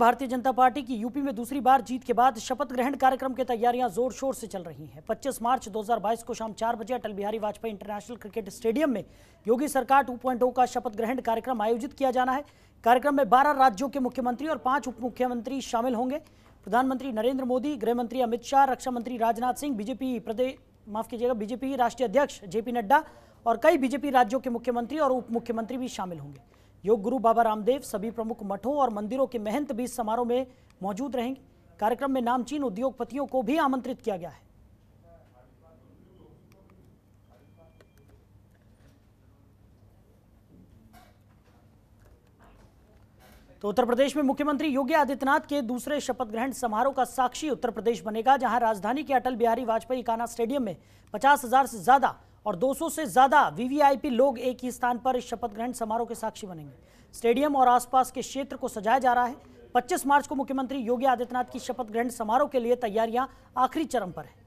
भारतीय जनता पार्टी की यूपी में दूसरी बार जीत के बाद शपथ ग्रहण कार्यक्रम की तैयारियां जोर शोर से चल रही हैं 25 मार्च 2022 को शाम चार बजे Atal Bihari Vajpayee international cricket stadium में योगी सरकार 2.0 का शपथ ग्रहण कार्यक्रम आयोजित किया जाना है कार्यक्रम में बारह राज्यों के मुख्यमंत्री और पांच उप मुख्यमंत्री शामिल होंगे प्रधानमंत्री नरेंद्र मोदी गृह मंत्री अमित शाह रक्षा मंत्री राजनाथ सिंह बीजेपी प्रदेश माफ कीजिएगा बीजेपी राष्ट्रीय अध्यक्ष जेपी नड्डा और कई बीजेपी राज्यों के मुख्यमंत्री और उप मुख्यमंत्री भी शामिल होंगे योग गुरु बाबा रामदेव सभी प्रमुख मठों और मंदिरों के महंत भी समारोह में मौजूद रहेंगे कार्यक्रम में नामचीन उद्योगपतियों को भी आमंत्रित किया गया है तो उत्तर प्रदेश में मुख्यमंत्री योगी आदित्यनाथ के दूसरे शपथ ग्रहण समारोह का साक्षी उत्तर प्रदेश बनेगा जहां राजधानी के अटल बिहारी वाजपेयी काना स्टेडियम में पचास हजार से ज्यादा और 200 से ज्यादा वीवीआईपी लोग एक ही स्थान पर शपथ ग्रहण समारोह के साक्षी बनेंगे स्टेडियम और आसपास के क्षेत्र को सजाया जा रहा है पच्चीस मार्च को मुख्यमंत्री योगी आदित्यनाथ की शपथ ग्रहण समारोह के लिए तैयारियां आखिरी चरम पर है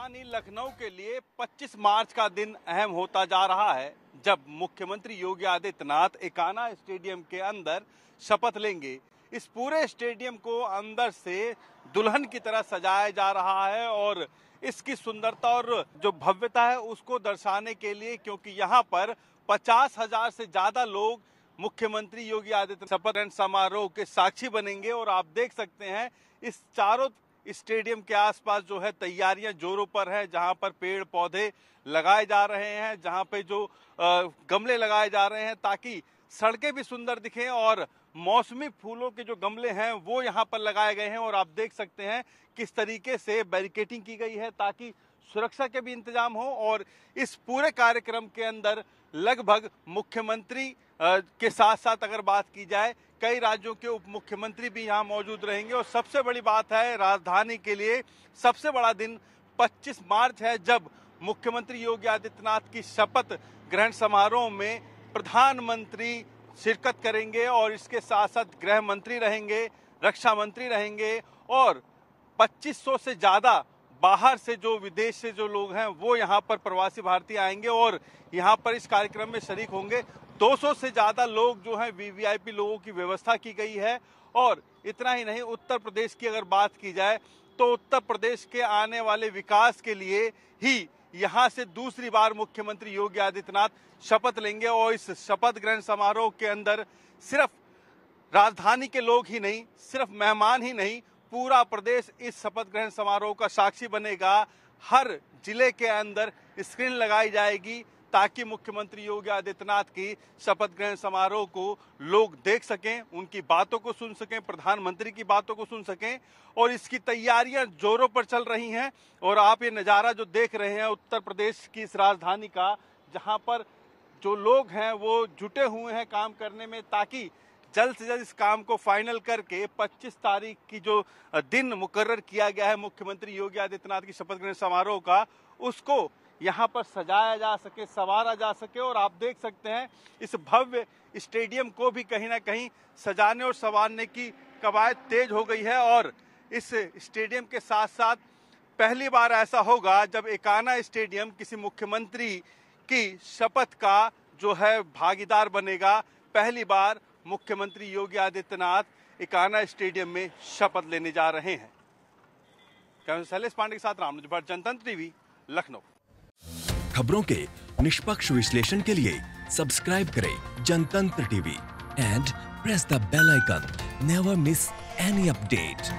राजधानी लखनऊ के लिए 25 मार्च का दिन अहम होता जा रहा है जब मुख्यमंत्री योगी आदित्यनाथ एकाना स्टेडियम के अंदर शपथ लेंगे इस पूरे स्टेडियम को अंदर से दुल्हन की तरह सजाया जा रहा है और इसकी सुंदरता और जो भव्यता है उसको दर्शाने के लिए क्योंकि यहाँ पर पचास हजार से ज्यादा लोग मुख्यमंत्री योगी आदित्यनाथ शपथ समारोह के साक्षी बनेंगे और आप देख सकते हैं इस चारों स्टेडियम के आसपास जो है तैयारियां जोरों पर है जहां पर पेड़ पौधे लगाए जा रहे हैं जहां पे जो गमले लगाए जा रहे हैं ताकि सड़कें भी सुंदर दिखें और मौसमी फूलों के जो गमले हैं वो यहाँ पर लगाए गए हैं और आप देख सकते हैं किस तरीके से बैरिकेटिंग की गई है ताकि सुरक्षा के भी इंतजाम हो और इस पूरे कार्यक्रम के अंदर लगभग मुख्यमंत्री के साथ साथ अगर बात की जाए कई राज्यों के उप मुख्यमंत्री भी यहाँ मौजूद रहेंगे और सबसे बड़ी बात है राजधानी के लिए सबसे बड़ा दिन 25 मार्च है जब मुख्यमंत्री योगी आदित्यनाथ की शपथ ग्रहण समारोह में प्रधानमंत्री शिरकत करेंगे और इसके साथ साथ गृह मंत्री रहेंगे रक्षा मंत्री रहेंगे और 2500 से ज़्यादा बाहर से जो विदेश से जो लोग हैं वो यहाँ पर प्रवासी भारतीय आएंगे और यहाँ पर इस कार्यक्रम में शरीक होंगे 200 से ज़्यादा लोग जो हैं वीवीआईपी लोगों की व्यवस्था की गई है और इतना ही नहीं उत्तर प्रदेश की अगर बात की जाए तो उत्तर प्रदेश के आने वाले विकास के लिए ही यहाँ से दूसरी बार मुख्यमंत्री योगी आदित्यनाथ शपथ लेंगे और इस शपथ ग्रहण समारोह के अंदर सिर्फ राजधानी के लोग ही नहीं सिर्फ मेहमान ही नहीं पूरा प्रदेश इस शपथ ग्रहण समारोह का साक्षी बनेगा हर जिले के अंदर स्क्रीन लगाई जाएगी ताकि मुख्यमंत्री योगी आदित्यनाथ की शपथ ग्रहण समारोह को लोग देख सकें उनकी बातों को सुन सकें प्रधानमंत्री की बातों को सुन सकें और इसकी तैयारियां जोरों पर चल रही हैं और आप ये नज़ारा जो देख रहे हैं उत्तर प्रदेश की इस राजधानी का जहां पर जो लोग हैं वो जुटे हुए हैं काम करने में ताकि जल्द से जल्द इस काम को फाइनल करके 25 तारीख की जो दिन मुकर्र किया गया है मुख्यमंत्री योगी आदित्यनाथ की शपथ ग्रहण समारोह का उसको यहाँ पर सजाया जा सके सवारा जा सके और आप देख सकते हैं इस भव्य स्टेडियम को भी कहीं ना कहीं सजाने और संवारने की कवायद तेज हो गई है और इस स्टेडियम के साथ साथ पहली बार ऐसा होगा जब एकाना स्टेडियम किसी मुख्यमंत्री की शपथ का जो है भागीदार बनेगा पहली बार मुख्यमंत्री योगी आदित्यनाथ इकाना स्टेडियम में शपथ लेने जा रहे हैं शैलेश पांडे के साथ रामनुज भट्ट जनतंत्र टीवी लखनऊ खबरों के निष्पक्ष विश्लेषण के लिए सब्सक्राइब करें Jantantra TV and press the bell icon never miss any update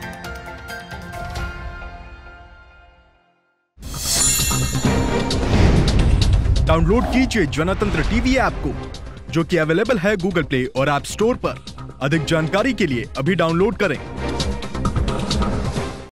download कीजिए जनतंत्र टीवी ऐप को जो कि अवेलेबल है गूगल प्ले और ऐप स्टोर पर। अधिक जानकारी के लिए अभी डाउनलोड करें